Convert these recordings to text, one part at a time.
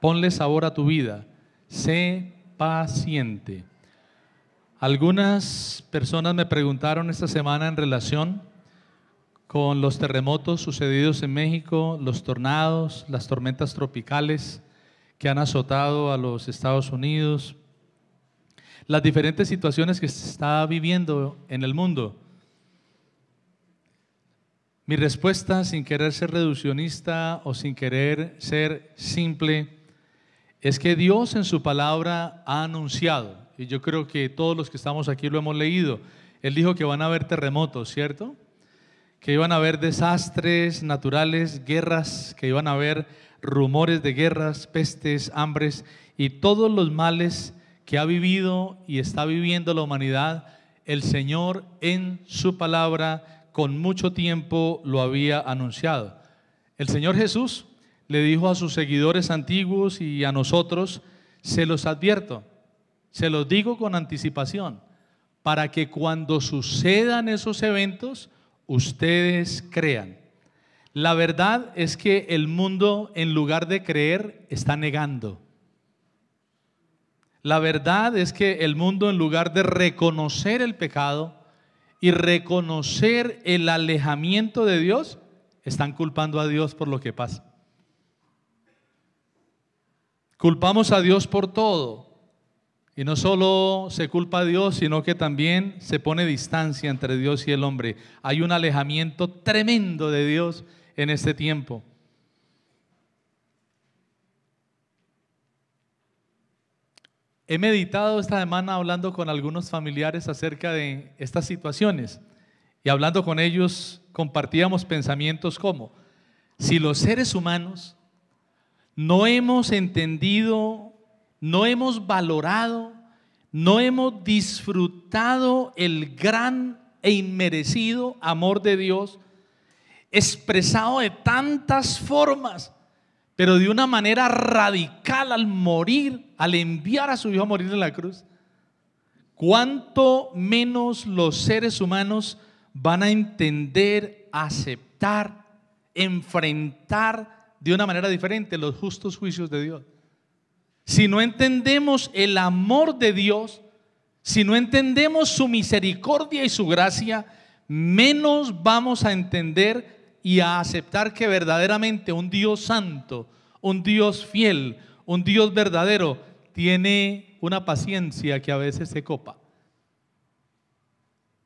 Ponle sabor a tu vida. Sé paciente. Algunas personas me preguntaron esta semana en relación con los terremotos sucedidos en México, los tornados, las tormentas tropicales que han azotado a los Estados Unidos, las diferentes situaciones que se está viviendo en el mundo. Mi respuesta, sin querer ser reduccionista o sin querer ser simple, es que Dios en su palabra ha anunciado, y yo creo que todos los que estamos aquí lo hemos leído, Él dijo que van a haber terremotos, ¿cierto? Que iban a haber desastres naturales, guerras, que iban a haber rumores de guerras, pestes, hambres y todos los males que ha vivido y está viviendo la humanidad, el Señor en su palabra con mucho tiempo lo había anunciado. El Señor Jesús le dijo a sus seguidores antiguos y a nosotros, se los advierto, se los digo con anticipación, para que cuando sucedan esos eventos, ustedes crean. La verdad es que el mundo, en lugar de creer, está negando. La verdad es que el mundo, en lugar de reconocer el pecado y reconocer el alejamiento de Dios, están culpando a Dios por lo que pasa. Culpamos a Dios por todo. Y no solo se culpa a Dios, sino que también se pone distancia entre Dios y el hombre. Hay un alejamiento tremendo de Dios en este tiempo. He meditado esta semana hablando con algunos familiares acerca de estas situaciones y hablando con ellos compartíamos pensamientos como, si los seres humanos no hemos entendido, no hemos valorado, no hemos disfrutado el gran e inmerecido amor de Dios expresado de tantas formas, pero de una manera radical al morir, al enviar a su Hijo a morir en la cruz. ¿cuánto menos los seres humanos van a entender, aceptar, enfrentar de una manera diferente los justos juicios de Dios. Si no entendemos el amor de Dios, si no entendemos su misericordia y su gracia, menos vamos a entender y a aceptar que verdaderamente un Dios santo, un Dios fiel, un Dios verdadero, tiene una paciencia que a veces se copa.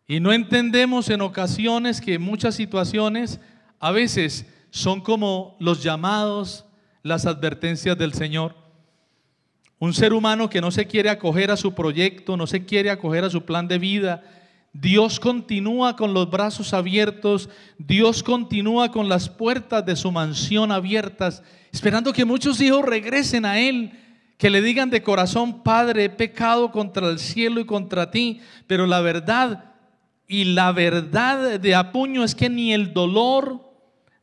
Y no entendemos en ocasiones que en muchas situaciones a veces son como los llamados, las advertencias del Señor. Un ser humano que no se quiere acoger a su proyecto, no se quiere acoger a su plan de vida. Dios continúa con los brazos abiertos, Dios continúa con las puertas de su mansión abiertas, esperando que muchos hijos regresen a Él, que le digan de corazón, Padre, he pecado contra el cielo y contra ti, pero la verdad y la verdad de apuño es que ni el dolor,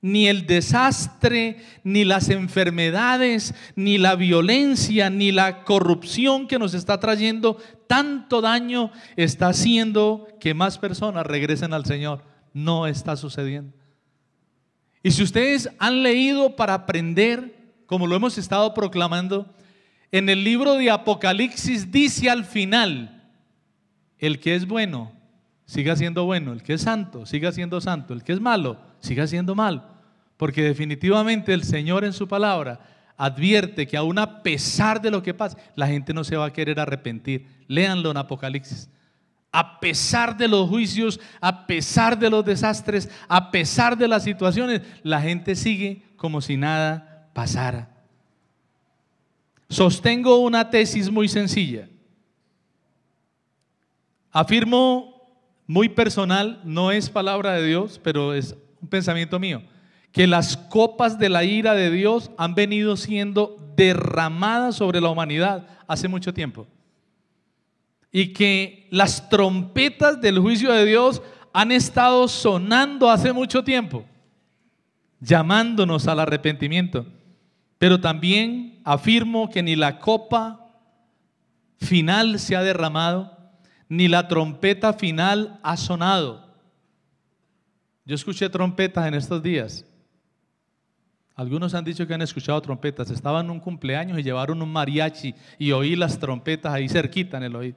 ni el desastre, ni las enfermedades, ni la violencia, ni la corrupción que nos está trayendo tanto daño está haciendo que más personas regresen al Señor. No está sucediendo. Y si ustedes han leído para aprender, como lo hemos estado proclamando, en el libro de Apocalipsis dice al final, el que es bueno, siga siendo bueno, el que es santo, siga siendo santo, el que es malo, siga haciendo mal. Porque definitivamente el Señor en su palabra advierte que aún a pesar de lo que pasa, la gente no se va a querer arrepentir. Léanlo en Apocalipsis. A pesar de los juicios, a pesar de los desastres, a pesar de las situaciones, la gente sigue como si nada pasara. Sostengo una tesis muy sencilla. Afirmo muy personal, no es palabra de Dios, pero es un pensamiento mío, que las copas de la ira de Dios han venido siendo derramadas sobre la humanidad hace mucho tiempo. Y que las trompetas del juicio de Dios han estado sonando hace mucho tiempo, llamándonos al arrepentimiento. Pero también afirmo que ni la copa final se ha derramado, ni la trompeta final ha sonado yo escuché trompetas en estos días. Algunos han dicho que han escuchado trompetas. Estaban en un cumpleaños y llevaron un mariachi y oí las trompetas ahí cerquita en el oído.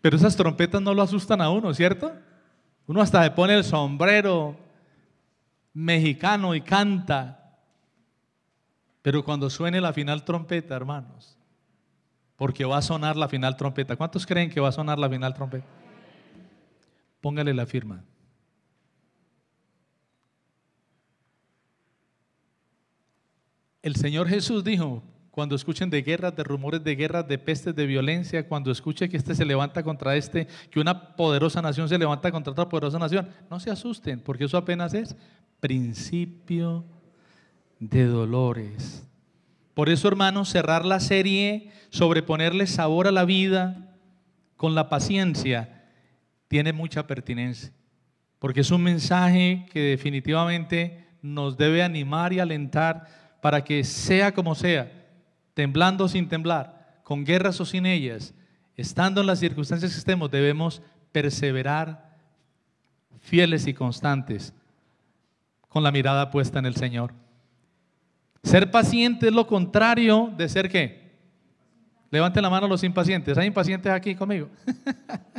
Pero esas trompetas no lo asustan a uno, ¿cierto? Uno hasta se pone el sombrero mexicano y canta. Pero cuando suene la final trompeta, hermanos, porque va a sonar la final trompeta. ¿Cuántos creen que va a sonar la final trompeta? Póngale la firma. El Señor Jesús dijo, cuando escuchen de guerras, de rumores de guerras, de pestes, de violencia, cuando escuchen que este se levanta contra este, que una poderosa nación se levanta contra otra poderosa nación, no se asusten, porque eso apenas es principio de dolores. Por eso, hermanos, cerrar la serie, sobreponerle sabor a la vida con la paciencia, tiene mucha pertinencia, porque es un mensaje que definitivamente nos debe animar y alentar para que sea como sea, temblando o sin temblar, con guerras o sin ellas, estando en las circunstancias que estemos, debemos perseverar fieles y constantes, con la mirada puesta en el Señor. Ser paciente es lo contrario de ser qué. Levanten la mano los impacientes. ¿Hay impacientes aquí conmigo?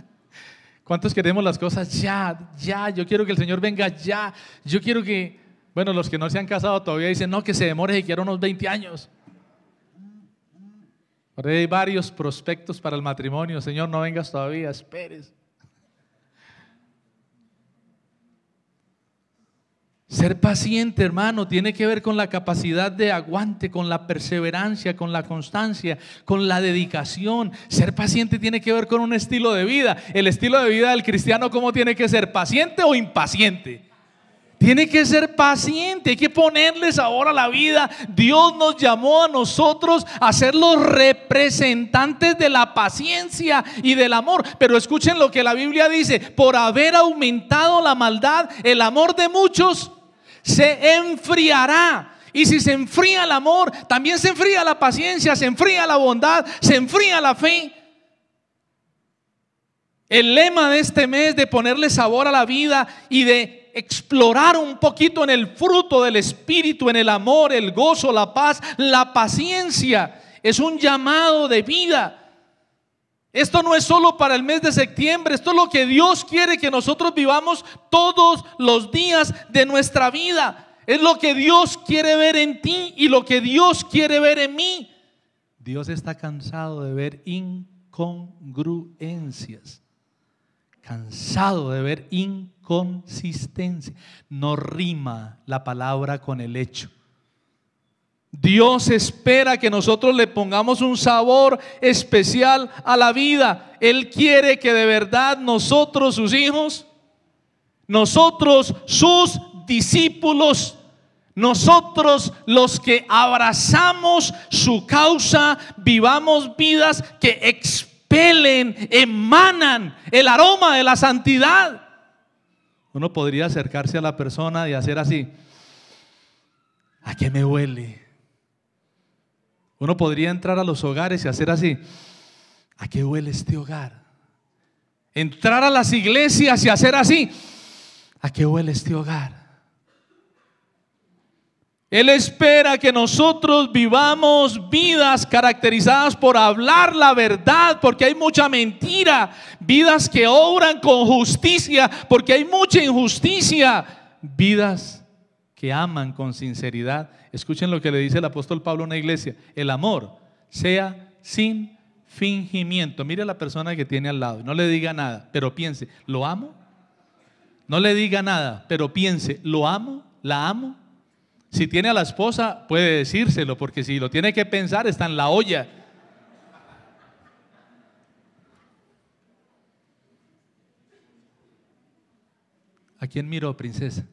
¿Cuántos queremos las cosas ya, ya? Yo quiero que el Señor venga ya. Yo quiero que bueno, los que no se han casado todavía dicen, no, que se demore quiero unos 20 años. hay varios prospectos para el matrimonio. Señor, no vengas todavía, esperes. Ser paciente, hermano, tiene que ver con la capacidad de aguante, con la perseverancia, con la constancia, con la dedicación. Ser paciente tiene que ver con un estilo de vida. El estilo de vida del cristiano, ¿cómo tiene que ser? ¿Paciente o impaciente? Tiene que ser paciente, hay que ponerles a la vida. Dios nos llamó a nosotros a ser los representantes de la paciencia y del amor. Pero escuchen lo que la Biblia dice, por haber aumentado la maldad, el amor de muchos se enfriará. Y si se enfría el amor, también se enfría la paciencia, se enfría la bondad, se enfría la fe. El lema de este mes de ponerle sabor a la vida y de explorar un poquito en el fruto del Espíritu, en el amor, el gozo, la paz, la paciencia. Es un llamado de vida. Esto no es solo para el mes de septiembre, esto es lo que Dios quiere que nosotros vivamos todos los días de nuestra vida. Es lo que Dios quiere ver en ti y lo que Dios quiere ver en mí. Dios está cansado de ver incongruencias cansado de ver inconsistencia. No rima la palabra con el hecho. Dios espera que nosotros le pongamos un sabor especial a la vida. Él quiere que de verdad nosotros, sus hijos, nosotros, sus discípulos, nosotros los que abrazamos su causa, vivamos vidas que emanan el aroma de la santidad. Uno podría acercarse a la persona y hacer así. ¿A qué me huele? Uno podría entrar a los hogares y hacer así. ¿A qué huele este hogar? Entrar a las iglesias y hacer así. ¿A qué huele este hogar? Él espera que nosotros vivamos vidas caracterizadas por hablar la verdad, porque hay mucha mentira, vidas que obran con justicia, porque hay mucha injusticia, vidas que aman con sinceridad. Escuchen lo que le dice el apóstol Pablo a una iglesia, el amor sea sin fingimiento. Mire a la persona que tiene al lado, no le diga nada, pero piense, ¿lo amo? No le diga nada, pero piense, ¿lo amo? ¿La amo? Si tiene a la esposa, puede decírselo, porque si lo tiene que pensar, está en la olla. ¿A quién miro, princesa?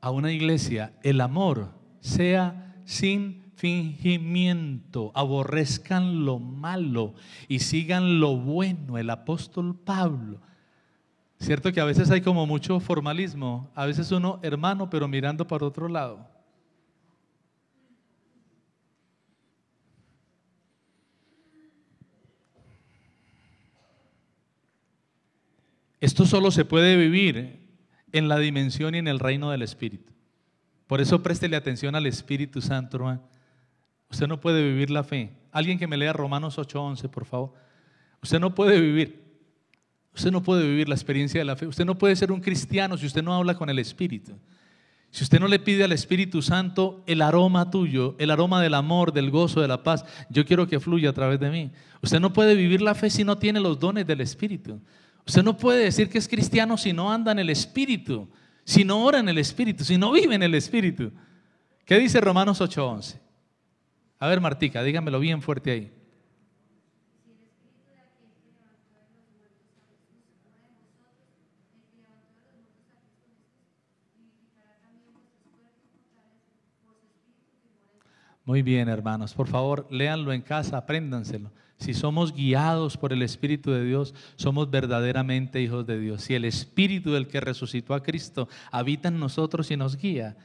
A una iglesia, el amor sea sin fingimiento, aborrezcan lo malo y sigan lo bueno. El apóstol Pablo Cierto que a veces hay como mucho formalismo, a veces uno hermano pero mirando para otro lado. Esto solo se puede vivir en la dimensión y en el reino del Espíritu. Por eso préstele atención al Espíritu Santo, Usted no puede vivir la fe. Alguien que me lea Romanos 8:11, por favor. Usted no puede vivir. Usted no puede vivir la experiencia de la fe. Usted no puede ser un cristiano si usted no habla con el Espíritu. Si usted no le pide al Espíritu Santo el aroma tuyo, el aroma del amor, del gozo, de la paz, yo quiero que fluya a través de mí. Usted no puede vivir la fe si no tiene los dones del Espíritu. Usted no puede decir que es cristiano si no anda en el Espíritu, si no ora en el Espíritu, si no vive en el Espíritu. ¿Qué dice Romanos 8:11? A ver, Martica, dígamelo bien fuerte ahí. Muy bien, hermanos. Por favor, léanlo en casa, apréndanselo. Si somos guiados por el Espíritu de Dios, somos verdaderamente hijos de Dios. Si el Espíritu del que resucitó a Cristo habita en nosotros y nos guía,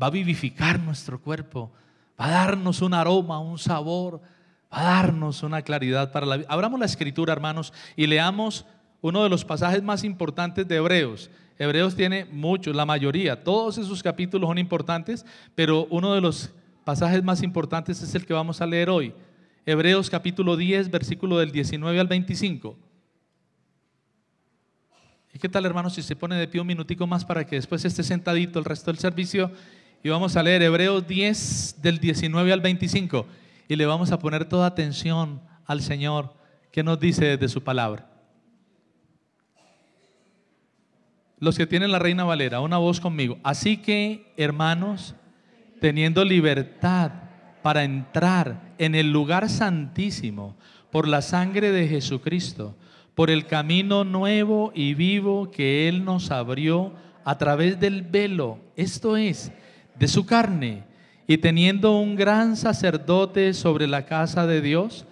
va a vivificar nuestro cuerpo, va a darnos un aroma, un sabor, va a darnos una claridad para la vida. Abramos la escritura, hermanos, y leamos uno de los pasajes más importantes de Hebreos. Hebreos tiene muchos, la mayoría, todos esos capítulos son importantes, pero uno de los pasajes más importantes es el que vamos a leer hoy. Hebreos capítulo 10, versículo del 19 al 25. ¿Y qué tal, hermanos, si se pone de pie un minutico más para que después esté sentadito el resto del servicio? Y vamos a leer Hebreos 10, del 19 al 25. Y le vamos a poner toda atención al Señor que nos dice de su palabra. Los que tienen la Reina Valera, una voz conmigo. Así que, hermanos, teniendo libertad para entrar en el lugar santísimo por la sangre de Jesucristo, por el camino nuevo y vivo que Él nos abrió a través del velo, esto es, de su carne, y teniendo un gran sacerdote sobre la casa de Dios,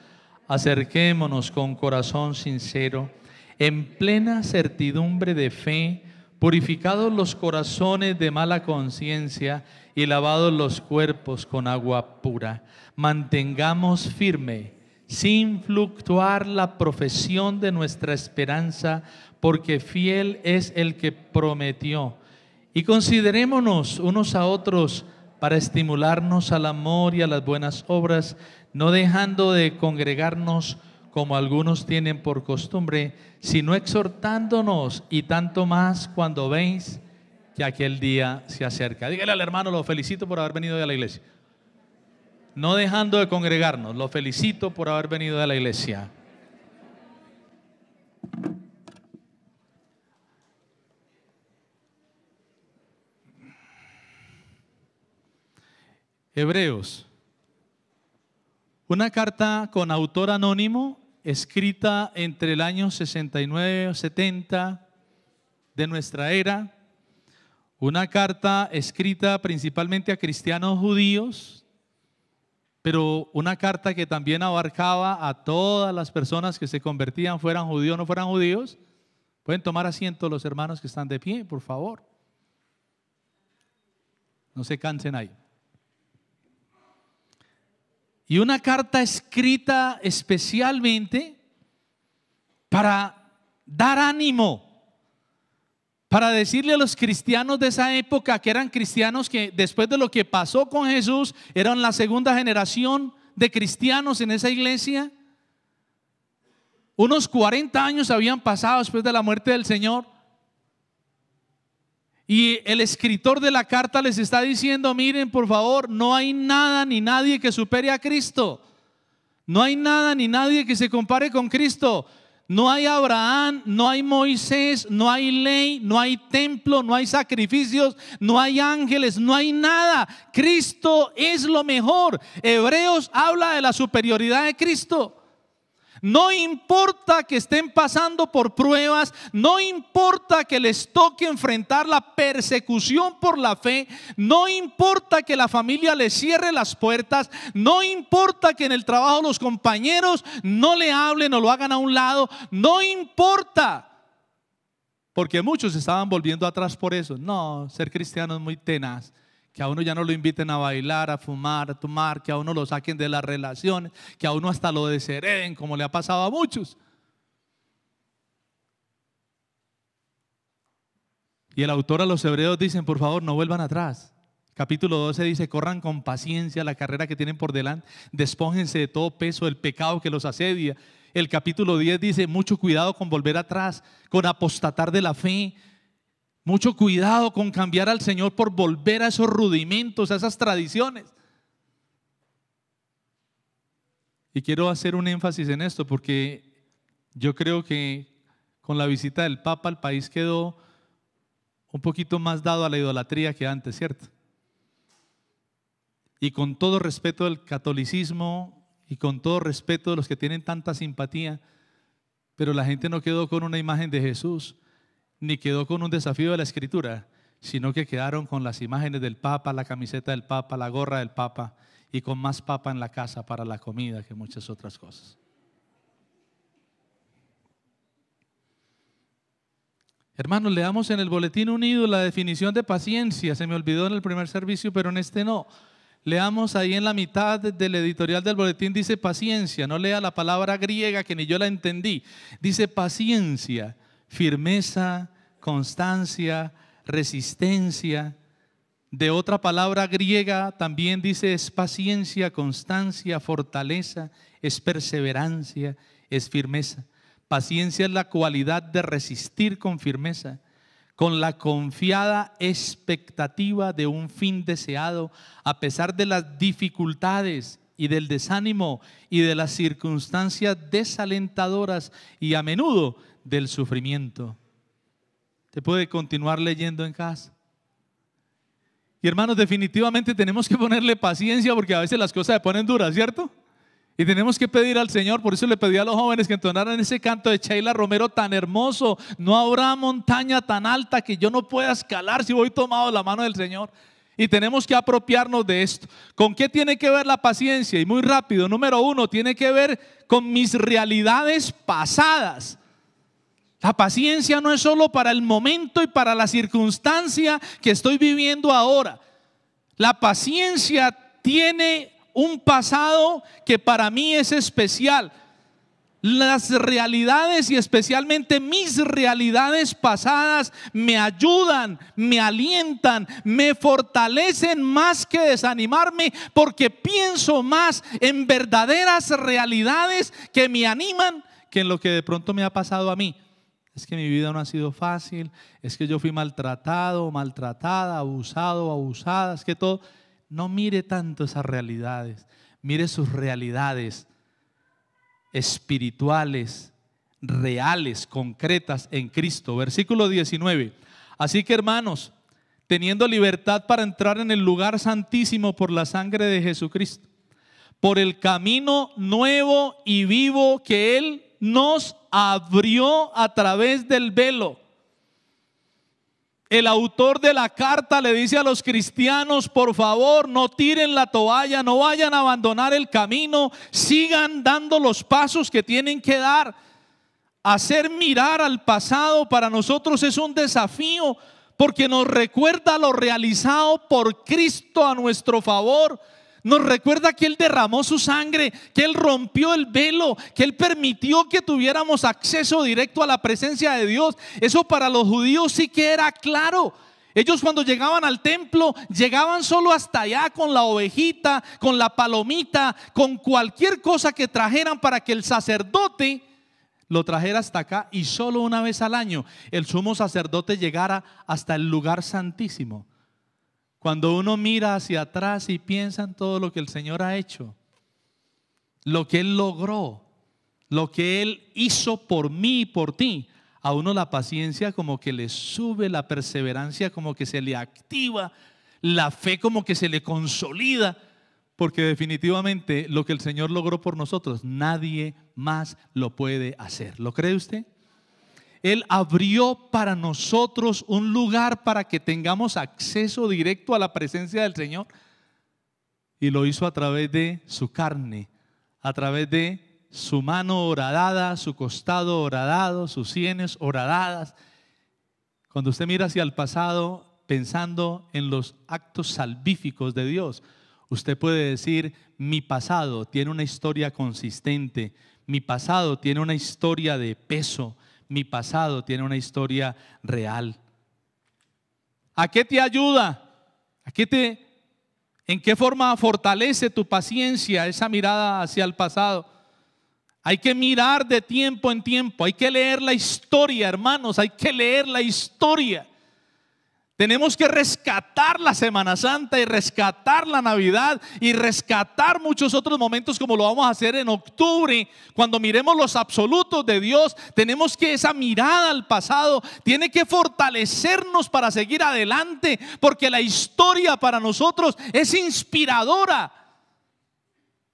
acerquémonos con corazón sincero, en plena certidumbre de fe, purificados los corazones de mala conciencia y lavados los cuerpos con agua pura. Mantengamos firme, sin fluctuar, la profesión de nuestra esperanza, porque fiel es el que prometió. Y considerémonos unos a otros para estimularnos al amor y a las buenas obras, no dejando de congregarnos como algunos tienen por costumbre, sino exhortándonos y tanto más cuando veis que aquel día se acerca. Dígale al hermano, lo felicito por haber venido de la iglesia. No dejando de congregarnos, lo felicito por haber venido de la iglesia. Hebreos. Una carta con autor anónimo escrita entre el año 69 70 de nuestra era, una carta escrita principalmente a cristianos judíos, pero una carta que también abarcaba a todas las personas que se convertían, fueran judíos o no fueran judíos. Pueden tomar asiento los hermanos que están de pie, por favor. No se cansen ahí y una carta escrita especialmente para dar ánimo, para decirle a los cristianos de esa época que eran cristianos que después de lo que pasó con Jesús, eran la segunda generación de cristianos en esa iglesia. Unos 40 años habían pasado después de la muerte del Señor. Y el escritor de la carta les está diciendo, miren, por favor, no hay nada ni nadie que supere a Cristo. No hay nada ni nadie que se compare con Cristo. No hay Abraham, no hay Moisés, no hay ley, no hay templo, no hay sacrificios, no hay ángeles, no hay nada. Cristo es lo mejor. Hebreos habla de la superioridad de Cristo. No importa que estén pasando por pruebas, no importa que les toque enfrentar la persecución por la fe, no importa que la familia les cierre las puertas, no importa que en el trabajo los compañeros no le hablen o lo hagan a un lado, no importa. Porque muchos estaban volviendo atrás por eso. No, ser cristiano es muy tenaz que a uno ya no lo inviten a bailar, a fumar, a tomar, que a uno lo saquen de las relaciones, que a uno hasta lo deshereden, como le ha pasado a muchos. Y el autor a los hebreos dicen, por favor, no vuelvan atrás. Capítulo 12 dice, corran con paciencia la carrera que tienen por delante, despójense de todo peso del pecado que los asedia. El capítulo 10 dice, mucho cuidado con volver atrás, con apostatar de la fe, mucho cuidado con cambiar al Señor por volver a esos rudimentos, a esas tradiciones. Y quiero hacer un énfasis en esto porque yo creo que con la visita del Papa el país quedó un poquito más dado a la idolatría que antes, ¿cierto? Y con todo respeto del catolicismo y con todo respeto de los que tienen tanta simpatía, pero la gente no quedó con una imagen de Jesús, ni quedó con un desafío de la escritura, sino que quedaron con las imágenes del Papa, la camiseta del Papa, la gorra del Papa y con más Papa en la casa para la comida que muchas otras cosas. Hermanos, leamos en el Boletín Unido la definición de paciencia. Se me olvidó en el primer servicio, pero en este no. Leamos ahí en la mitad del editorial del boletín, dice paciencia. No lea la palabra griega que ni yo la entendí. Dice paciencia firmeza, constancia, resistencia. De otra palabra griega también dice es paciencia, constancia, fortaleza, es perseverancia, es firmeza. Paciencia es la cualidad de resistir con firmeza, con la confiada expectativa de un fin deseado, a pesar de las dificultades, y del desánimo y de las circunstancias desalentadoras y a menudo del sufrimiento. Te puede continuar leyendo en casa. Y hermanos, definitivamente tenemos que ponerle paciencia porque a veces las cosas se ponen duras, ¿cierto? Y tenemos que pedir al Señor, por eso le pedí a los jóvenes que entonaran ese canto de Sheila Romero tan hermoso. No habrá montaña tan alta que yo no pueda escalar si voy tomado la mano del Señor. Y tenemos que apropiarnos de esto. ¿Con qué tiene que ver la paciencia? Y muy rápido, número uno, tiene que ver con mis realidades pasadas. La paciencia no es solo para el momento y para la circunstancia que estoy viviendo ahora. La paciencia tiene un pasado que para mí es especial. Las realidades y especialmente mis realidades pasadas me ayudan, me alientan, me fortalecen más que desanimarme porque pienso más en verdaderas realidades que me animan que en lo que de pronto me ha pasado a mí. Es que mi vida no ha sido fácil, es que yo fui maltratado, maltratada, abusado, abusada, es que todo. No mire tanto esas realidades, mire sus realidades espirituales, reales, concretas en Cristo. Versículo 19. Así que hermanos, teniendo libertad para entrar en el lugar santísimo por la sangre de Jesucristo, por el camino nuevo y vivo que Él nos abrió a través del velo el autor de la carta le dice a los cristianos, por favor, no tiren la toalla, no vayan a abandonar el camino, sigan dando los pasos que tienen que dar. Hacer mirar al pasado para nosotros es un desafío porque nos recuerda lo realizado por Cristo a nuestro favor nos recuerda que Él derramó su sangre, que Él rompió el velo, que Él permitió que tuviéramos acceso directo a la presencia de Dios. Eso para los judíos sí que era claro. Ellos cuando llegaban al templo llegaban solo hasta allá con la ovejita, con la palomita, con cualquier cosa que trajeran para que el sacerdote lo trajera hasta acá y solo una vez al año el sumo sacerdote llegara hasta el lugar santísimo. Cuando uno mira hacia atrás y piensa en todo lo que el Señor ha hecho, lo que Él logró, lo que Él hizo por mí y por ti, a uno la paciencia como que le sube, la perseverancia como que se le activa, la fe como que se le consolida, porque definitivamente lo que el Señor logró por nosotros, nadie más lo puede hacer. ¿Lo cree usted? Él abrió para nosotros un lugar para que tengamos acceso directo a la presencia del Señor. Y lo hizo a través de su carne, a través de su mano horadada, su costado horadado, sus sienes horadadas. Cuando usted mira hacia el pasado pensando en los actos salvíficos de Dios, usted puede decir, mi pasado tiene una historia consistente, mi pasado tiene una historia de peso mi pasado tiene una historia real. ¿A qué te ayuda? ¿A qué te, ¿En qué forma fortalece tu paciencia esa mirada hacia el pasado? Hay que mirar de tiempo en tiempo, hay que leer la historia, hermanos, hay que leer la historia. Tenemos que rescatar la Semana Santa y rescatar la Navidad y rescatar muchos otros momentos como lo vamos a hacer en octubre. Cuando miremos los absolutos de Dios, tenemos que esa mirada al pasado tiene que fortalecernos para seguir adelante, porque la historia para nosotros es inspiradora.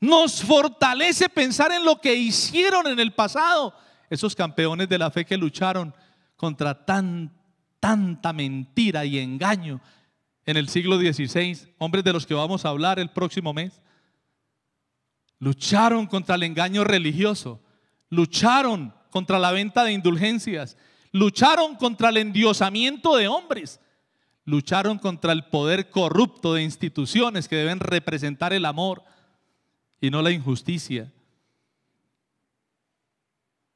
Nos fortalece pensar en lo que hicieron en el pasado esos campeones de la fe que lucharon contra tanto tanta mentira y engaño en el siglo XVI, hombres de los que vamos a hablar el próximo mes, lucharon contra el engaño religioso, lucharon contra la venta de indulgencias, lucharon contra el endiosamiento de hombres, lucharon contra el poder corrupto de instituciones que deben representar el amor y no la injusticia.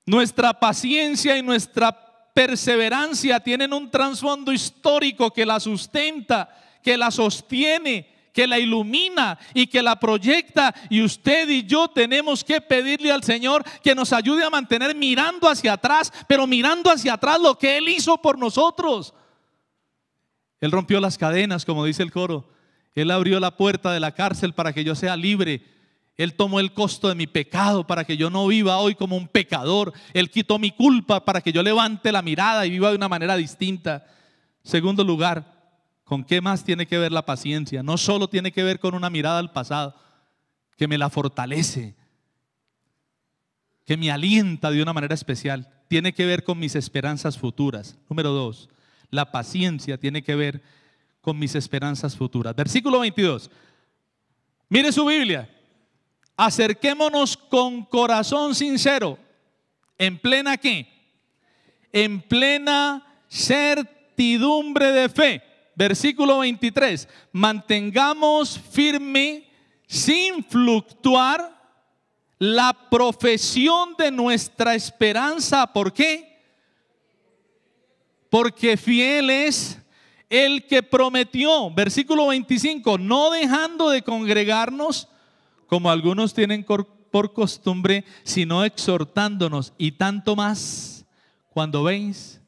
Nuestra paciencia y nuestra perseverancia tienen un trasfondo histórico que la sustenta, que la sostiene, que la ilumina y que la proyecta. Y usted y yo tenemos que pedirle al Señor que nos ayude a mantener mirando hacia atrás, pero mirando hacia atrás lo que Él hizo por nosotros. Él rompió las cadenas, como dice el coro. Él abrió la puerta de la cárcel para que yo sea libre él tomó el costo de mi pecado para que yo no viva hoy como un pecador. Él quitó mi culpa para que yo levante la mirada y viva de una manera distinta. Segundo lugar, ¿con qué más tiene que ver la paciencia? No solo tiene que ver con una mirada al pasado, que me la fortalece, que me alienta de una manera especial. Tiene que ver con mis esperanzas futuras. Número dos, la paciencia tiene que ver con mis esperanzas futuras. Versículo 22. Mire su Biblia acerquémonos con corazón sincero, en plena qué? En plena certidumbre de fe. Versículo 23, mantengamos firme sin fluctuar la profesión de nuestra esperanza. ¿Por qué? Porque fiel es el que prometió. Versículo 25, no dejando de congregarnos como algunos tienen por costumbre, sino exhortándonos y tanto más cuando veis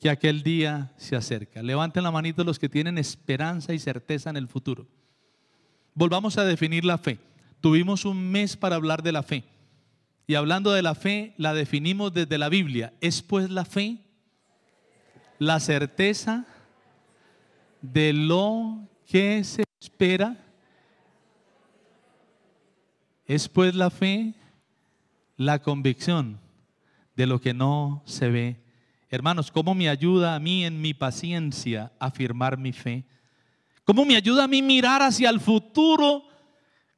que aquel día se acerca. Levanten la manito los que tienen esperanza y certeza en el futuro. Volvamos a definir la fe. Tuvimos un mes para hablar de la fe. Y hablando de la fe, la definimos desde la Biblia. Es pues la fe la certeza de lo que se espera es pues la fe, la convicción de lo que no se ve. Hermanos, ¿cómo me ayuda a mí en mi paciencia afirmar mi fe? ¿Cómo me ayuda a mí mirar hacia el futuro?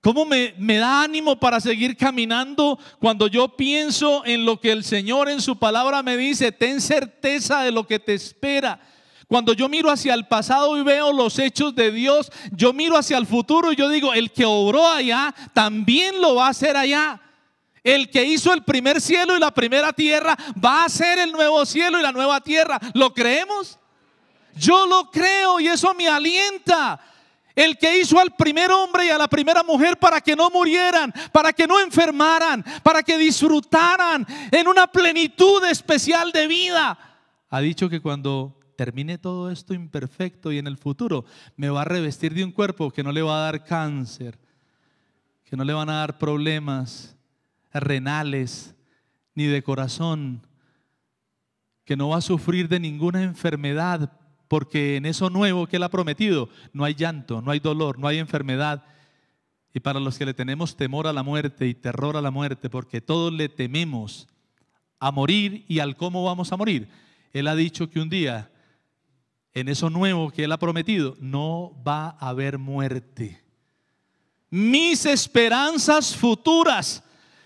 ¿Cómo me, me, da ánimo para seguir caminando cuando yo pienso en lo que el Señor en su palabra me dice? Ten certeza de lo que te espera. Cuando yo miro hacia el pasado y veo los hechos de Dios, yo miro hacia el futuro y yo digo, el que obró allá, también lo va a hacer allá. El que hizo el primer cielo y la primera tierra, va a ser el nuevo cielo y la nueva tierra. ¿Lo creemos? Yo lo creo y eso me alienta. El que hizo al primer hombre y a la primera mujer para que no murieran, para que no enfermaran, para que disfrutaran en una plenitud especial de vida. Ha dicho que cuando termine todo esto imperfecto y en el futuro me va a revestir de un cuerpo que no le va a dar cáncer, que no le van a dar problemas renales ni de corazón, que no va a sufrir de ninguna enfermedad, porque en eso nuevo que Él ha prometido no hay llanto, no hay dolor, no hay enfermedad. Y para los que le tenemos temor a la muerte y terror a la muerte, porque todos le tememos a morir y al cómo vamos a morir, Él ha dicho que un día en eso nuevo que Él ha prometido, no va a haber muerte. Mis esperanzas futuras,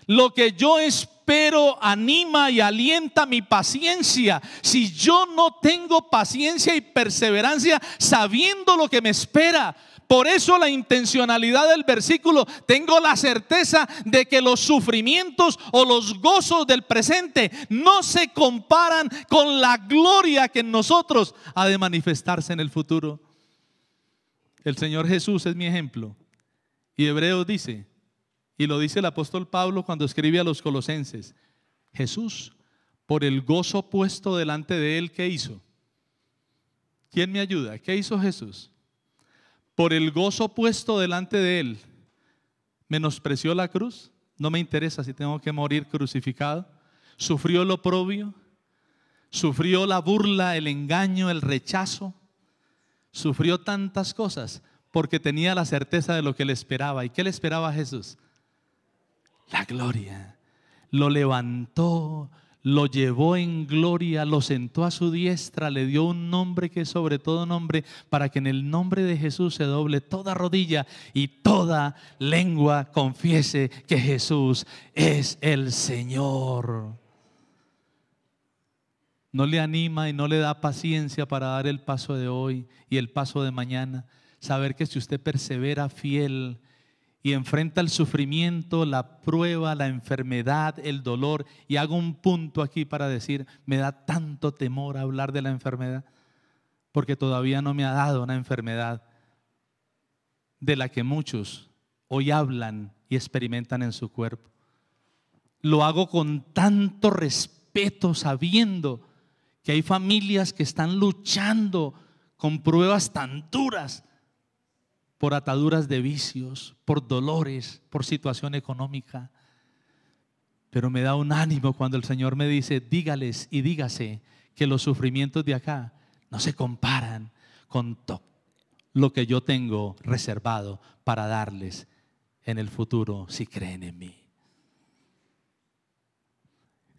lo que yo espero anima y alienta mi paciencia. Si yo no tengo paciencia y perseverancia sabiendo lo que me espera, por eso la intencionalidad del versículo, tengo la certeza de que los sufrimientos o los gozos del presente no se comparan con la gloria que en nosotros ha de manifestarse en el futuro. El Señor Jesús es mi ejemplo. Y Hebreos dice, y lo dice el apóstol Pablo cuando escribe a los colosenses, Jesús, por el gozo puesto delante de él, ¿qué hizo? ¿Quién me ayuda? ¿Qué hizo Jesús? por el gozo puesto delante de él, menospreció la cruz. No me interesa si tengo que morir crucificado. Sufrió lo propio, sufrió la burla, el engaño, el rechazo. Sufrió tantas cosas porque tenía la certeza de lo que le esperaba. ¿Y qué le esperaba a Jesús? La gloria. Lo levantó, lo llevó en gloria, lo sentó a su diestra, le dio un nombre que es sobre todo nombre, para que en el nombre de Jesús se doble toda rodilla y toda lengua confiese que Jesús es el Señor. No le anima y no le da paciencia para dar el paso de hoy y el paso de mañana. Saber que si usted persevera fiel, y enfrenta el sufrimiento, la prueba, la enfermedad, el dolor. Y hago un punto aquí para decir, me da tanto temor hablar de la enfermedad, porque todavía no me ha dado una enfermedad de la que muchos hoy hablan y experimentan en su cuerpo. Lo hago con tanto respeto, sabiendo que hay familias que están luchando con pruebas tan duras por ataduras de vicios, por dolores, por situación económica. Pero me da un ánimo cuando el Señor me dice, dígales y dígase que los sufrimientos de acá no se comparan con lo que yo tengo reservado para darles en el futuro si creen en mí.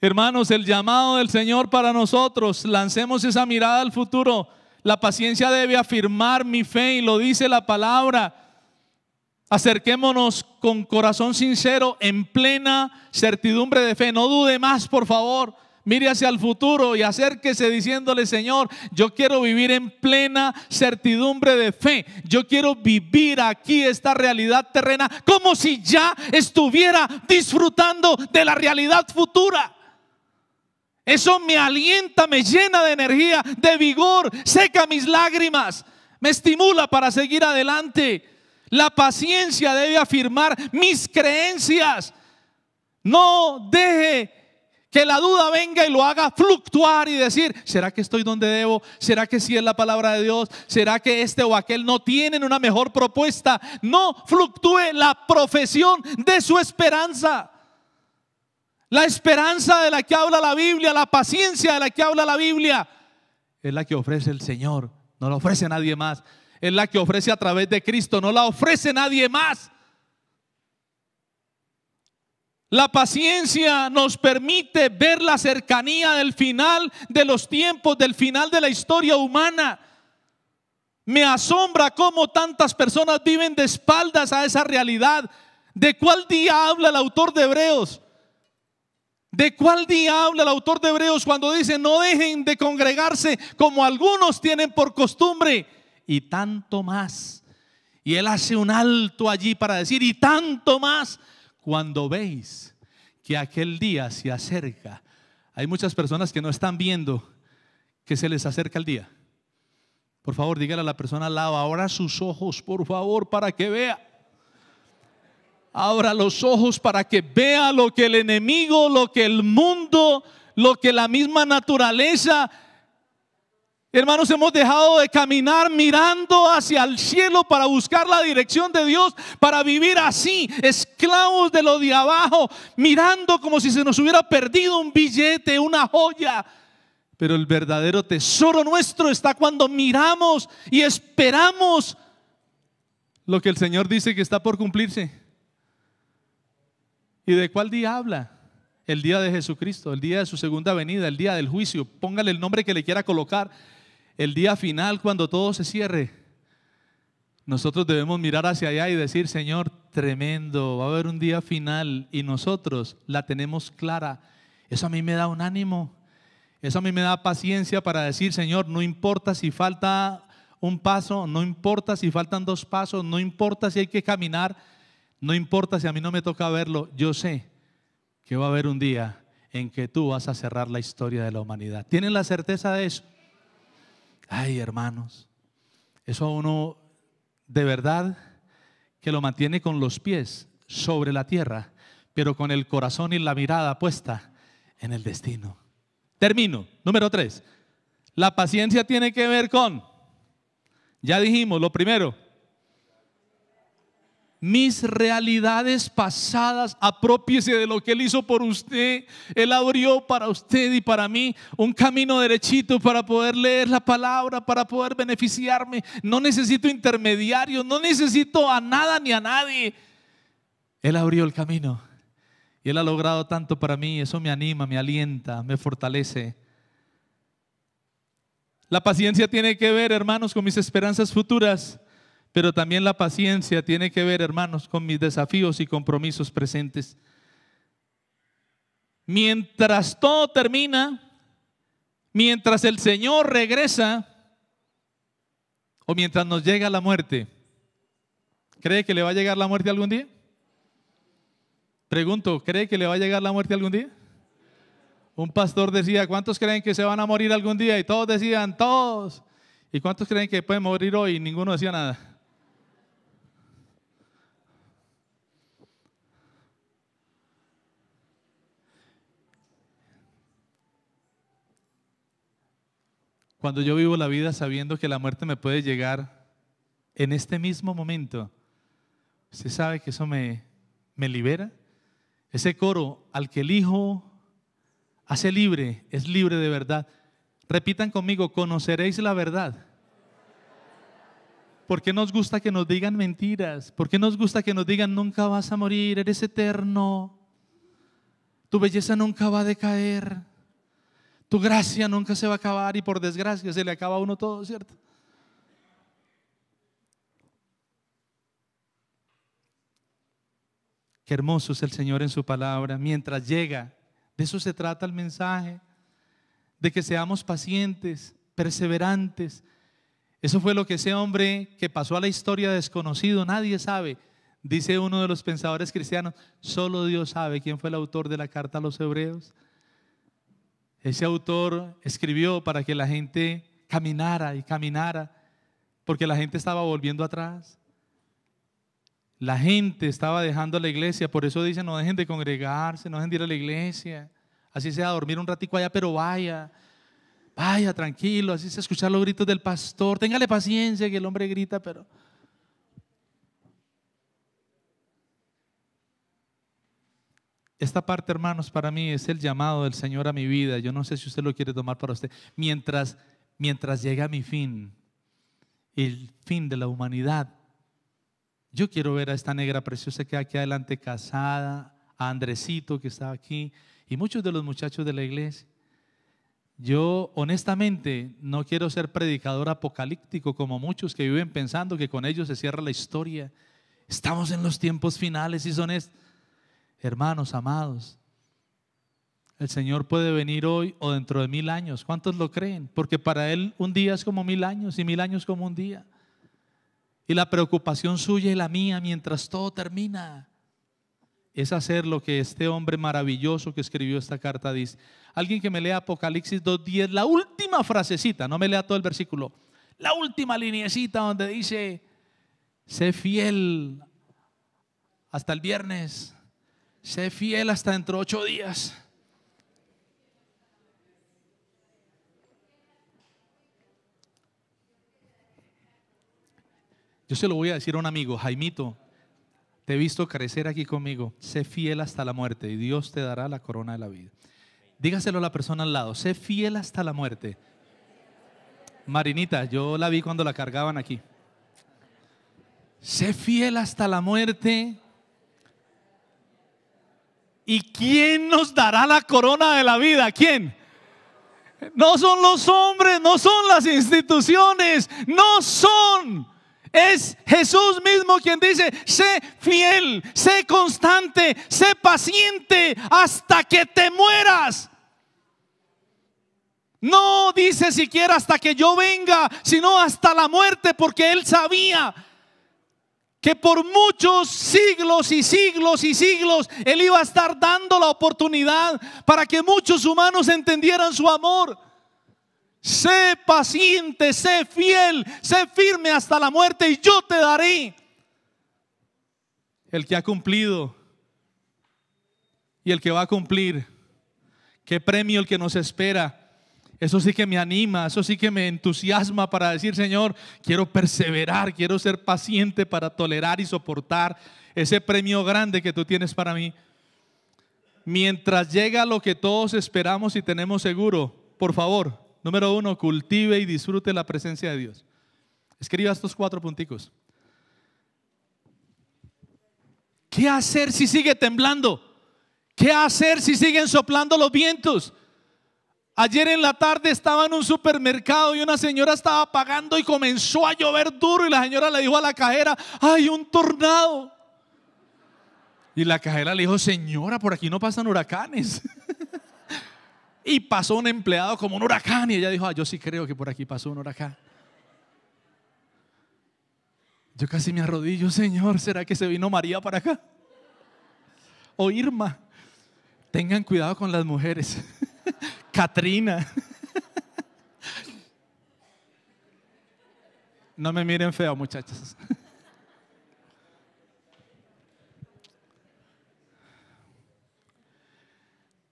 Hermanos, el llamado del Señor para nosotros, lancemos esa mirada al futuro la paciencia debe afirmar mi fe y lo dice la palabra. Acerquémonos con corazón sincero, en plena certidumbre de fe. No dude más, por favor. Mire hacia el futuro y acérquese diciéndole, Señor, yo quiero vivir en plena certidumbre de fe. Yo quiero vivir aquí esta realidad terrena como si ya estuviera disfrutando de la realidad futura. Eso me alienta, me llena de energía, de vigor, seca mis lágrimas, me estimula para seguir adelante. La paciencia debe afirmar mis creencias. No deje que la duda venga y lo haga fluctuar y decir, ¿será que estoy donde debo? ¿Será que si es la palabra de Dios? ¿Será que este o aquel no tienen una mejor propuesta? No fluctúe la profesión de su esperanza. La esperanza de la que habla la Biblia, la paciencia de la que habla la Biblia, es la que ofrece el Señor, no la ofrece nadie más. Es la que ofrece a través de Cristo, no la ofrece nadie más. La paciencia nos permite ver la cercanía del final de los tiempos, del final de la historia humana. Me asombra cómo tantas personas viven de espaldas a esa realidad. ¿De cuál día habla el autor de Hebreos? ¿De cuál día habla el autor de Hebreos cuando dice, no dejen de congregarse como algunos tienen por costumbre? Y tanto más. Y él hace un alto allí para decir, y tanto más cuando veis que aquel día se acerca. Hay muchas personas que no están viendo que se les acerca el día. Por favor, dígale a la persona lava ahora sus ojos, por favor, para que vea. Abra los ojos para que vea lo que el enemigo, lo que el mundo, lo que la misma naturaleza. Hermanos, hemos dejado de caminar mirando hacia el cielo para buscar la dirección de Dios, para vivir así, esclavos de lo de abajo, mirando como si se nos hubiera perdido un billete, una joya. Pero el verdadero tesoro nuestro está cuando miramos y esperamos lo que el Señor dice que está por cumplirse. ¿Y de cuál día habla? El día de Jesucristo, el día de su segunda venida, el día del juicio. Póngale el nombre que le quiera colocar. El día final, cuando todo se cierre. Nosotros debemos mirar hacia allá y decir, Señor, tremendo, va a haber un día final y nosotros la tenemos clara. Eso a mí me da un ánimo. Eso a mí me da paciencia para decir, Señor, no importa si falta un paso, no importa si faltan dos pasos, no importa si hay que caminar no importa si a mí no me toca verlo, yo sé que va a haber un día en que tú vas a cerrar la historia de la humanidad. ¿Tienen la certeza de eso? Ay, hermanos, eso a uno de verdad que lo mantiene con los pies sobre la tierra, pero con el corazón y la mirada puesta en el destino. Termino. Número tres. La paciencia tiene que ver con, ya dijimos, lo primero, mis realidades pasadas, apropíese de lo que Él hizo por usted. Él abrió para usted y para mí un camino derechito para poder leer la palabra, para poder beneficiarme. No necesito intermediarios, no necesito a nada ni a nadie. Él abrió el camino y Él ha logrado tanto para mí. Eso me anima, me alienta, me fortalece. La paciencia tiene que ver, hermanos, con mis esperanzas futuras. Pero también la paciencia tiene que ver, hermanos, con mis desafíos y compromisos presentes. Mientras todo termina, mientras el Señor regresa o mientras nos llega la muerte, ¿cree que le va a llegar la muerte algún día? Pregunto, ¿cree que le va a llegar la muerte algún día? Un pastor decía, ¿cuántos creen que se van a morir algún día? Y todos decían, todos. ¿Y cuántos creen que pueden morir hoy? Y ninguno decía nada. Cuando yo vivo la vida sabiendo que la muerte me puede llegar en este mismo momento, se sabe que eso me, libera. Ese coro, al que el Hijo hace libre, es libre de verdad. Repitan conmigo, conoceréis la verdad. ¿Por qué nos gusta que nos digan mentiras? ¿Por qué nos gusta que nos digan nunca vas a morir, eres eterno? Tu belleza nunca va a decaer. Tu gracia nunca se va a acabar y por desgracia se le acaba a uno todo, ¿cierto? Qué hermoso es el Señor en su palabra mientras llega. De eso se trata el mensaje, de que seamos pacientes, perseverantes. Eso fue lo que ese hombre que pasó a la historia desconocido, nadie sabe, dice uno de los pensadores cristianos, solo Dios sabe quién fue el autor de la carta a los hebreos. Ese autor escribió para que la gente caminara y caminara, porque la gente estaba volviendo atrás. La gente estaba dejando la iglesia, por eso dice, no dejen de congregarse, no dejen de ir a la iglesia. Así sea, dormir un ratico allá, pero vaya, vaya tranquilo, así se escuchar los gritos del pastor. Téngale paciencia que el hombre grita, pero... Esta parte, hermanos, para mí es el llamado del Señor a mi vida. Yo no sé si usted lo quiere tomar para usted. Mientras, mientras llega mi fin, el fin de la humanidad, yo quiero ver a esta negra preciosa que aquí adelante casada, a Andresito que está aquí y muchos de los muchachos de la iglesia. Yo honestamente no quiero ser predicador apocalíptico como muchos que viven pensando que con ellos se cierra la historia. Estamos en los tiempos finales y son estos. Hermanos, amados, el Señor puede venir hoy o dentro de mil años. ¿Cuántos lo creen? Porque para Él un día es como mil años y mil años como un día. Y la preocupación suya y la mía mientras todo termina es hacer lo que este hombre maravilloso que escribió esta carta dice. Alguien que me lea Apocalipsis 2.10, la última frasecita, no me lea todo el versículo, la última lineecita donde dice, sé fiel hasta el viernes sé fiel hasta dentro de ocho días. Yo se lo voy a decir a un amigo, Jaimito, te he visto crecer aquí conmigo, sé fiel hasta la muerte y Dios te dará la corona de la vida. Dígaselo a la persona al lado, sé fiel hasta la muerte. Marinita, yo la vi cuando la cargaban aquí. Sé fiel hasta la muerte ¿Y quién nos dará la corona de la vida? ¿Quién? No son los hombres, no son las instituciones, no son. Es Jesús mismo quien dice, sé fiel, sé constante, sé paciente hasta que te mueras. No dice siquiera hasta que yo venga, sino hasta la muerte, porque él sabía que por muchos siglos y siglos y siglos Él iba a estar dando la oportunidad para que muchos humanos entendieran su amor. Sé paciente, sé fiel, sé firme hasta la muerte y yo te daré. El que ha cumplido y el que va a cumplir. Qué premio el que nos espera eso sí que me anima, eso sí que me entusiasma para decir, Señor, quiero perseverar, quiero ser paciente para tolerar y soportar ese premio grande que tú tienes para mí. Mientras llega lo que todos esperamos y tenemos seguro, por favor, número uno, cultive y disfrute la presencia de Dios. Escriba estos cuatro punticos. ¿Qué hacer si sigue temblando? ¿Qué hacer si siguen soplando los vientos? Ayer en la tarde estaba en un supermercado y una señora estaba pagando y comenzó a llover duro y la señora le dijo a la cajera, hay un tornado. Y la cajera le dijo, señora, por aquí no pasan huracanes. y pasó un empleado como un huracán y ella dijo, ah, yo sí creo que por aquí pasó un huracán. Yo casi me arrodillo, Señor, ¿será que se vino María para acá? O Irma, tengan cuidado con las mujeres. Catrina. No me miren feo, muchachos.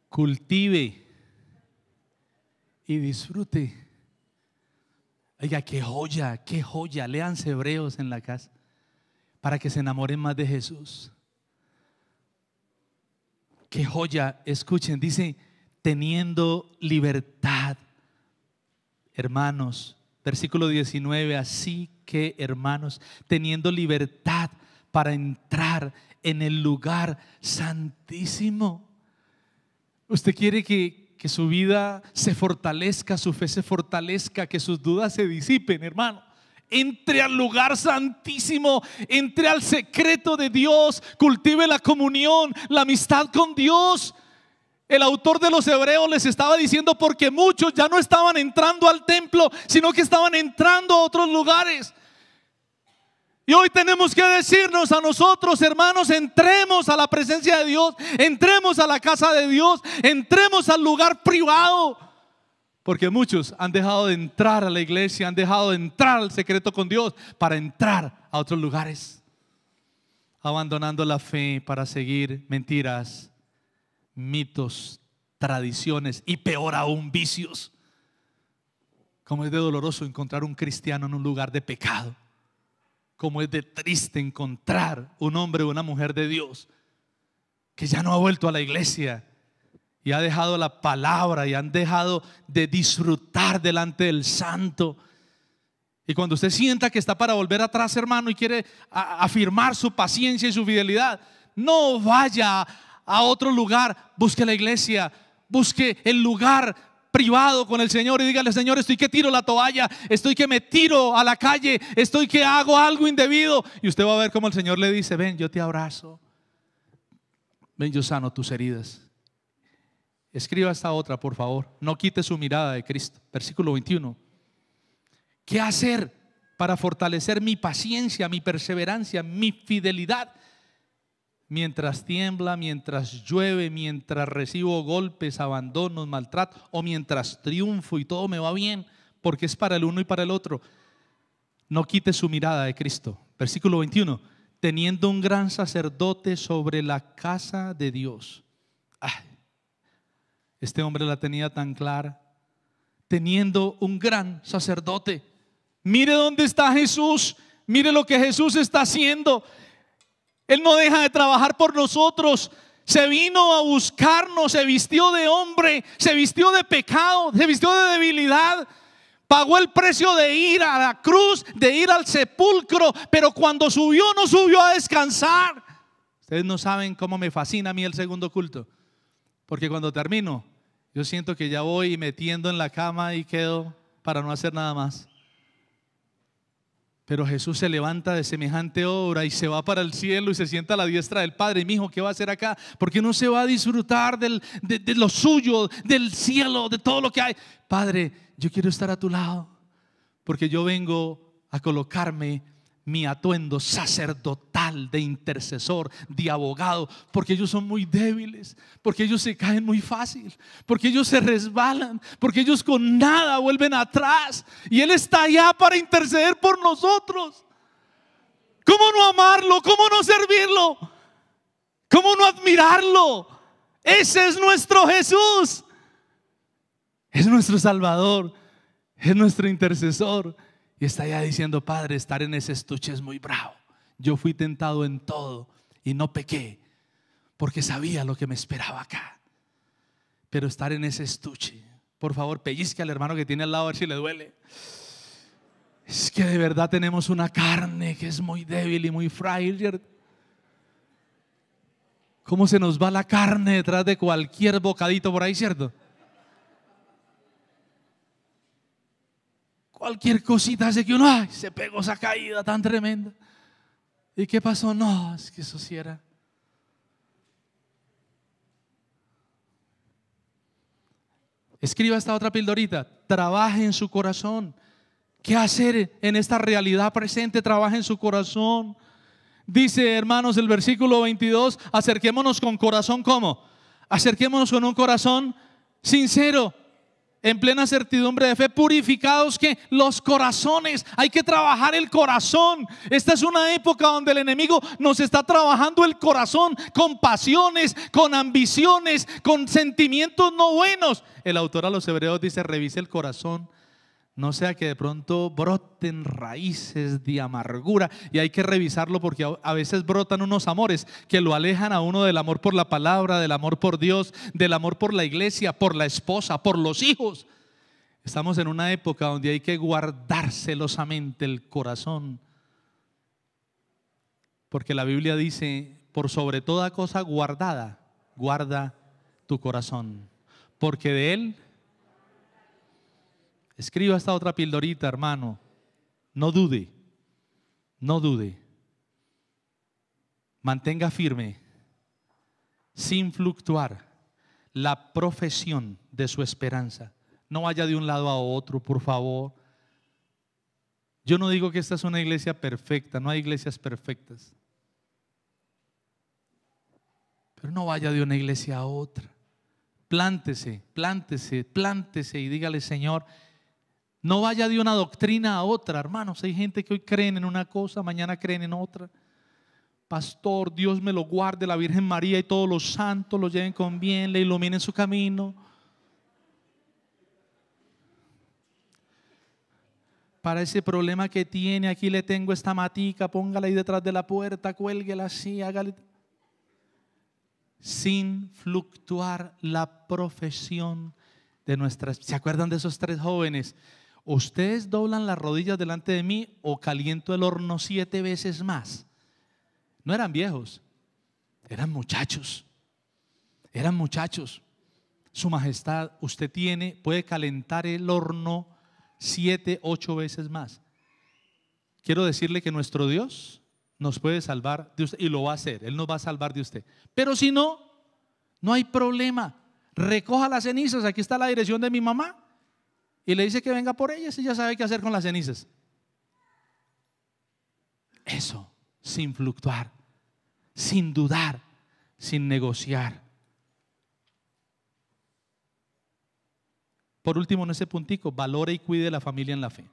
Cultive y disfrute. Oiga, qué joya, qué joya. Lean Hebreos en la casa para que se enamoren más de Jesús. Qué joya. Escuchen, dice teniendo libertad. Hermanos, versículo 19, así que hermanos, teniendo libertad para entrar en el lugar santísimo. Usted quiere que, que, su vida se fortalezca, su fe se fortalezca, que sus dudas se disipen, hermano. Entre al lugar santísimo, entre al secreto de Dios, cultive la comunión, la amistad con Dios. El autor de los hebreos les estaba diciendo porque muchos ya no estaban entrando al templo, sino que estaban entrando a otros lugares. Y hoy tenemos que decirnos a nosotros, hermanos, entremos a la presencia de Dios, entremos a la casa de Dios, entremos al lugar privado. Porque muchos han dejado de entrar a la iglesia, han dejado de entrar al secreto con Dios para entrar a otros lugares, abandonando la fe para seguir mentiras mitos, tradiciones y peor aún vicios. Como es de doloroso encontrar un cristiano en un lugar de pecado. Como es de triste encontrar un hombre o una mujer de Dios que ya no ha vuelto a la iglesia y ha dejado la palabra y han dejado de disfrutar delante del santo. Y cuando usted sienta que está para volver atrás, hermano, y quiere afirmar su paciencia y su fidelidad, no vaya a otro lugar, busque la iglesia, busque el lugar privado con el Señor y dígale, Señor, estoy que tiro la toalla, estoy que me tiro a la calle, estoy que hago algo indebido. Y usted va a ver cómo el Señor le dice, ven, yo te abrazo, ven, yo sano tus heridas. Escriba esta otra, por favor. No quite su mirada de Cristo. Versículo 21. ¿Qué hacer para fortalecer mi paciencia, mi perseverancia, mi fidelidad mientras tiembla, mientras llueve, mientras recibo golpes, abandonos, maltrato, o mientras triunfo y todo me va bien, porque es para el uno y para el otro. No quite su mirada de Cristo. Versículo 21, teniendo un gran sacerdote sobre la casa de Dios. este hombre la tenía tan clara, teniendo un gran sacerdote. Mire dónde está Jesús, mire lo que Jesús está haciendo. Él no deja de trabajar por nosotros. Se vino a buscarnos, se vistió de hombre, se vistió de pecado, se vistió de debilidad. Pagó el precio de ir a la cruz, de ir al sepulcro, pero cuando subió no subió a descansar. Ustedes no saben cómo me fascina a mí el segundo culto, porque cuando termino, yo siento que ya voy metiendo en la cama y quedo para no hacer nada más. Pero Jesús se levanta de semejante obra y se va para el cielo y se sienta a la diestra del Padre. mi hijo, ¿qué va a hacer acá? Porque no se va a disfrutar de, de lo suyo, del cielo, de todo lo que hay. Padre, yo quiero estar a tu lado porque yo vengo a colocarme mi atuendo sacerdotal de intercesor, de abogado, porque ellos son muy débiles, porque ellos se caen muy fácil, porque ellos se resbalan, porque ellos con nada vuelven atrás. Y Él está allá para interceder por nosotros. ¿Cómo no amarlo? ¿Cómo no servirlo? ¿Cómo no admirarlo? Ese es nuestro Jesús. Es nuestro Salvador. Es nuestro intercesor. Y está ya diciendo, Padre, estar en ese estuche es muy bravo. Yo fui tentado en todo y no pequé, porque sabía lo que me esperaba acá. Pero estar en ese estuche, por favor, pellizque al hermano que tiene al lado a ver si le duele. Es que de verdad tenemos una carne que es muy débil y muy frágil. ¿Cómo se nos va la carne detrás de cualquier bocadito por ahí, cierto? Cualquier cosita hace que uno, ay, se pegó esa caída tan tremenda. ¿Y qué pasó? No, es que eso sí Escriba esta otra pildorita. Trabaje en su corazón. ¿Qué hacer en esta realidad presente? Trabaje en su corazón. Dice, hermanos, el versículo 22, acerquémonos con corazón ¿cómo? Acerquémonos con un corazón sincero en plena certidumbre de fe, purificados que los corazones, hay que trabajar el corazón. Esta es una época donde el enemigo nos está trabajando el corazón con pasiones, con ambiciones, con sentimientos no buenos. El autor a los hebreos dice, revise el corazón no sea que de pronto broten raíces de amargura y hay que revisarlo porque a veces brotan unos amores que lo alejan a uno del amor por la palabra, del amor por Dios, del amor por la iglesia, por la esposa, por los hijos. Estamos en una época donde hay que guardar celosamente el corazón. Porque la Biblia dice, por sobre toda cosa guardada, guarda tu corazón. Porque de él Escriba esta otra pildorita, hermano. No dude, no dude. Mantenga firme, sin fluctuar, la profesión de su esperanza. No vaya de un lado a otro, por favor. Yo no digo que esta es una iglesia perfecta, no hay iglesias perfectas. Pero no vaya de una iglesia a otra. Plántese, plántese, plántese y dígale, Señor, no vaya de una doctrina a otra, hermanos. Hay gente que hoy creen en una cosa, mañana creen en otra. Pastor, Dios me lo guarde, la Virgen María y todos los santos lo lleven con bien, le iluminen su camino. Para ese problema que tiene, aquí le tengo esta matica, póngala ahí detrás de la puerta, cuélguela así, hágale. Sin fluctuar la profesión de nuestras. ¿Se acuerdan de esos tres jóvenes? ustedes doblan las rodillas delante de mí o caliento el horno siete veces más. No eran viejos, eran muchachos, eran muchachos. Su majestad, usted tiene, puede calentar el horno siete, ocho veces más. Quiero decirle que nuestro Dios nos puede salvar de usted y lo va a hacer, Él nos va a salvar de usted. Pero si no, no hay problema. Recoja las cenizas, aquí está la dirección de mi mamá y le dice que venga por ellas y ya sabe qué hacer con las cenizas. Eso, sin fluctuar, sin dudar, sin negociar. Por último, en ese puntico, valore y cuide la familia en la fe.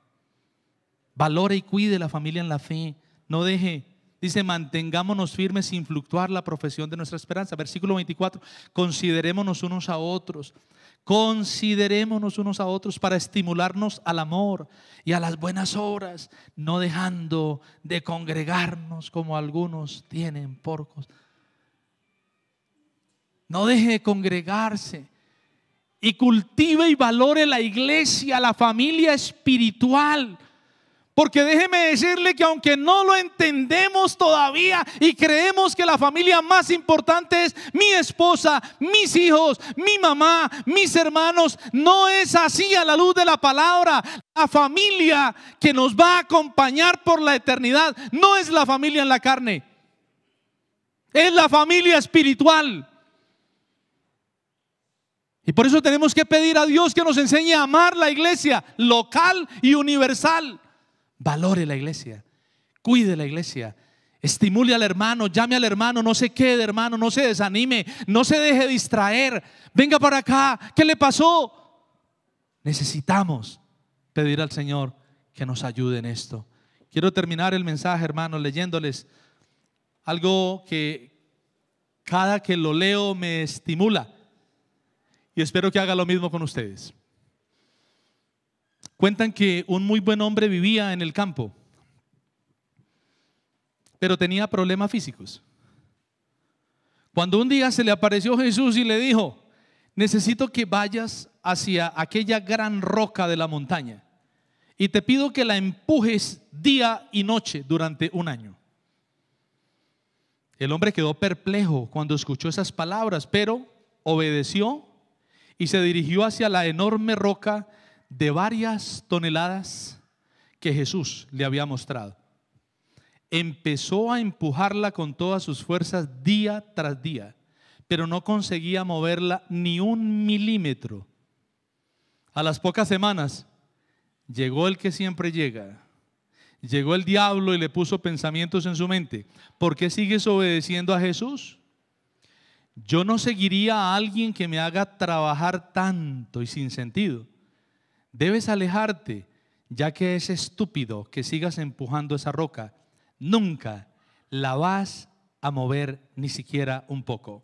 Valore y cuide la familia en la fe. No deje, dice, mantengámonos firmes sin fluctuar la profesión de nuestra esperanza. Versículo 24, considerémonos unos a otros Considerémonos unos a otros para estimularnos al amor y a las buenas obras, no dejando de congregarnos como algunos tienen porcos. No deje de congregarse y cultive y valore la iglesia, la familia espiritual porque déjeme decirle que aunque no lo entendemos todavía y creemos que la familia más importante es mi esposa, mis hijos, mi mamá, mis hermanos, no es así a la luz de la palabra. La familia que nos va a acompañar por la eternidad no es la familia en la carne, es la familia espiritual. Y por eso tenemos que pedir a Dios que nos enseñe a amar la iglesia local y universal. Valore la iglesia, cuide la iglesia, estimule al hermano, llame al hermano, no se quede hermano, no se desanime, no se deje distraer, venga para acá, ¿qué le pasó? Necesitamos pedir al Señor que nos ayude en esto. Quiero terminar el mensaje, Hermano leyéndoles algo que cada que lo leo me estimula y espero que haga lo mismo con ustedes. Cuentan que un muy buen hombre vivía en el campo, pero tenía problemas físicos. Cuando un día se le apareció Jesús y le dijo, necesito que vayas hacia aquella gran roca de la montaña y te pido que la empujes día y noche durante un año. El hombre quedó perplejo cuando escuchó esas palabras, pero obedeció y se dirigió hacia la enorme roca de varias toneladas que Jesús le había mostrado. Empezó a empujarla con todas sus fuerzas día tras día, pero no conseguía moverla ni un milímetro. A las pocas semanas llegó el que siempre llega. Llegó el diablo y le puso pensamientos en su mente. ¿Por qué sigues obedeciendo a Jesús? Yo no seguiría a alguien que me haga trabajar tanto y sin sentido. Debes alejarte, ya que es estúpido que sigas empujando esa roca. Nunca la vas a mover ni siquiera un poco.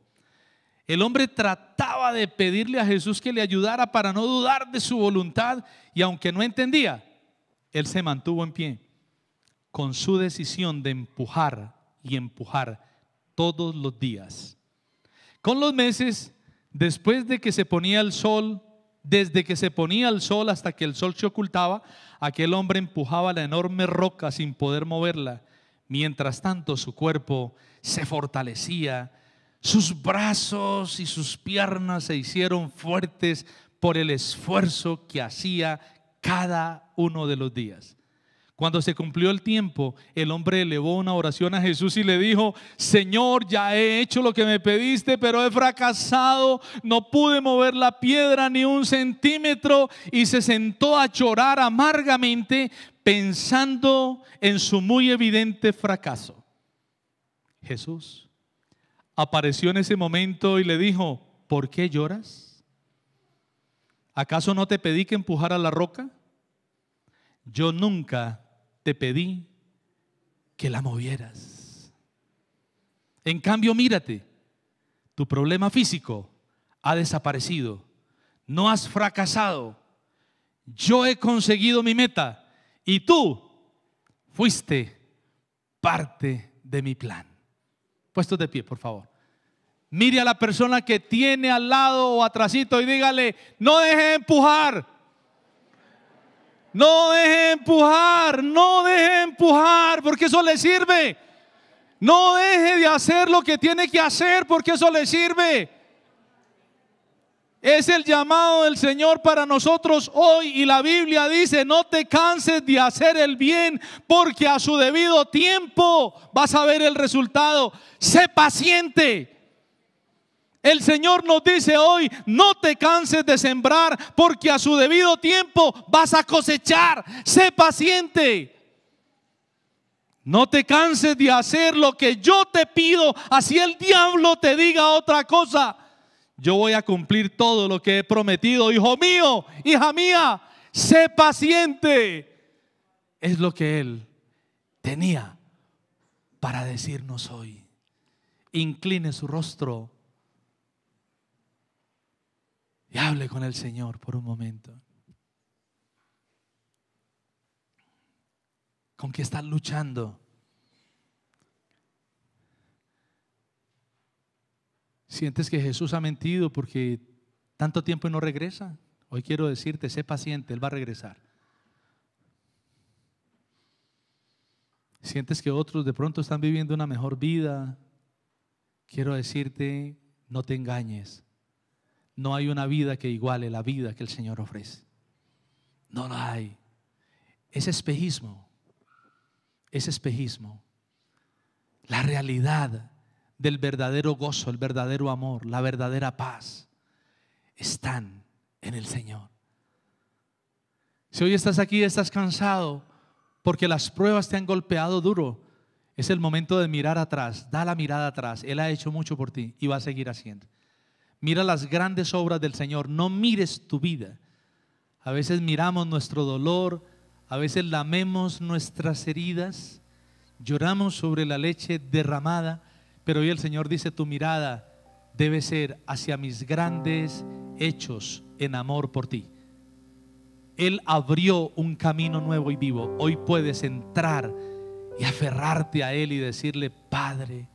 El hombre trataba de pedirle a Jesús que le ayudara para no dudar de su voluntad y aunque no entendía, él se mantuvo en pie con su decisión de empujar y empujar todos los días. Con los meses, después de que se ponía el sol, desde que se ponía el sol hasta que el sol se ocultaba, aquel hombre empujaba la enorme roca sin poder moverla. Mientras tanto su cuerpo se fortalecía, sus brazos y sus piernas se hicieron fuertes por el esfuerzo que hacía cada uno de los días. Cuando se cumplió el tiempo, el hombre elevó una oración a Jesús y le dijo, Señor, ya he hecho lo que me pediste, pero he fracasado, no pude mover la piedra ni un centímetro y se sentó a llorar amargamente pensando en su muy evidente fracaso. Jesús apareció en ese momento y le dijo, ¿por qué lloras? ¿Acaso no te pedí que empujara la roca? Yo nunca te pedí que la movieras. En cambio, mírate, tu problema físico ha desaparecido, no has fracasado, yo he conseguido mi meta y tú fuiste parte de mi plan. Puesto de pie, por favor. Mire a la persona que tiene al lado o atrasito y dígale, no deje de empujar, no deje empujar, no deje empujar, porque eso le sirve. No deje de hacer lo que tiene que hacer, porque eso le sirve. Es el llamado del Señor para nosotros hoy y la Biblia dice, no te canses de hacer el bien porque a su debido tiempo vas a ver el resultado. Sé paciente, el Señor nos dice hoy, no te canses de sembrar porque a su debido tiempo vas a cosechar. Sé paciente. No te canses de hacer lo que yo te pido, así el diablo te diga otra cosa. Yo voy a cumplir todo lo que he prometido, hijo mío, hija mía, sé paciente. Es lo que él tenía para decirnos hoy. Incline su rostro y hable con el Señor por un momento. ¿Con qué estás luchando? ¿Sientes que Jesús ha mentido porque tanto tiempo no regresa? Hoy quiero decirte, sé paciente, Él va a regresar. Sientes que otros de pronto están viviendo una mejor vida. Quiero decirte, no te engañes. No hay una vida que iguale la vida que el Señor ofrece. No la hay. Es espejismo. Es espejismo. La realidad del verdadero gozo, el verdadero amor, la verdadera paz están en el Señor. Si hoy estás aquí, y estás cansado porque las pruebas te han golpeado duro, es el momento de mirar atrás, da la mirada atrás. Él ha hecho mucho por ti y va a seguir haciendo. Mira las grandes obras del Señor, no mires tu vida. A veces miramos nuestro dolor, a veces lamemos nuestras heridas, lloramos sobre la leche derramada, pero hoy el Señor dice, tu mirada debe ser hacia mis grandes hechos en amor por ti. Él abrió un camino nuevo y vivo. Hoy puedes entrar y aferrarte a Él y decirle, Padre,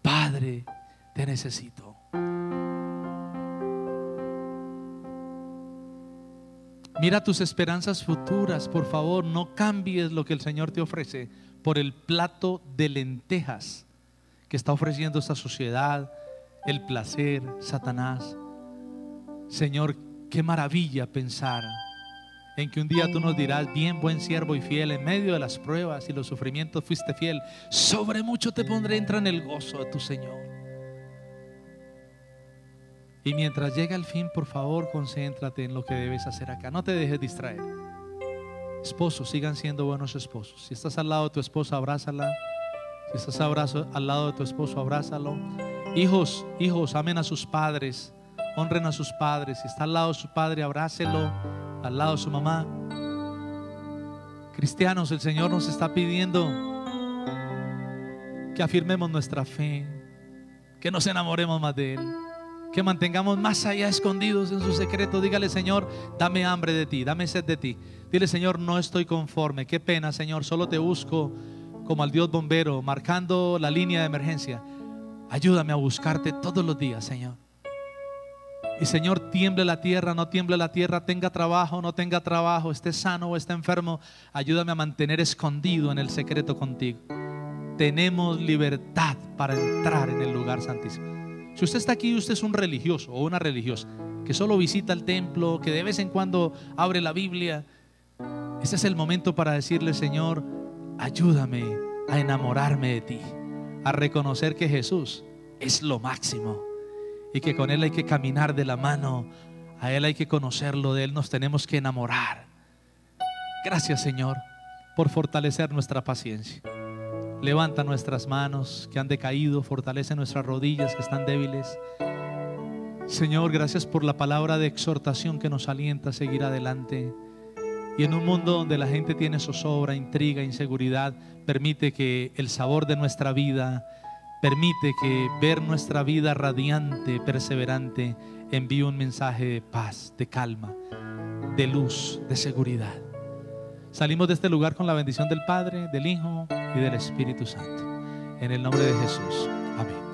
Padre, te necesito. Mira tus esperanzas futuras, por favor, no cambies lo que el Señor te ofrece por el plato de lentejas que está ofreciendo esta sociedad, el placer, Satanás. Señor, qué maravilla pensar en que un día tú nos dirás, bien buen siervo y fiel, en medio de las pruebas y los sufrimientos fuiste fiel, sobre mucho te pondré, entra en el gozo de tu Señor. Y mientras llega el fin, por favor, concéntrate en lo que debes hacer acá. No te dejes distraer. Esposos, sigan siendo buenos esposos. Si estás al lado de tu esposa, abrázala. Si estás al lado de tu esposo, abrázalo. Hijos, hijos, amen a sus padres. Honren a sus padres. Si está al lado de su padre, abrácelo. Al lado de su mamá. Cristianos, el Señor nos está pidiendo que afirmemos nuestra fe, que nos enamoremos más de Él que mantengamos más allá escondidos en su secreto. Dígale, Señor, dame hambre de ti, dame sed de ti. Dile, Señor, no estoy conforme. Qué pena, Señor, solo te busco como al Dios bombero, marcando la línea de emergencia. Ayúdame a buscarte todos los días, Señor. Y Señor, tiemble la tierra, no tiemble la tierra, tenga trabajo, no tenga trabajo, esté sano o esté enfermo, ayúdame a mantener escondido en el secreto contigo. Tenemos libertad para entrar en el lugar santísimo. Si usted está aquí, usted es un religioso o una religiosa que solo visita el templo, que de vez en cuando abre la Biblia, este es el momento para decirle, Señor, ayúdame a enamorarme de ti, a reconocer que Jesús es lo máximo y que con Él hay que caminar de la mano, a Él hay que conocerlo, de Él nos tenemos que enamorar. Gracias, Señor, por fortalecer nuestra paciencia. Levanta nuestras manos que han decaído, fortalece nuestras rodillas que están débiles. Señor, gracias por la palabra de exhortación que nos alienta a seguir adelante. Y en un mundo donde la gente tiene zozobra, intriga, inseguridad, permite que el sabor de nuestra vida, permite que ver nuestra vida radiante, perseverante, envíe un mensaje de paz, de calma, de luz, de seguridad. Salimos de este lugar con la bendición del Padre, del Hijo y del Espíritu Santo. En el nombre de Jesús. Amén.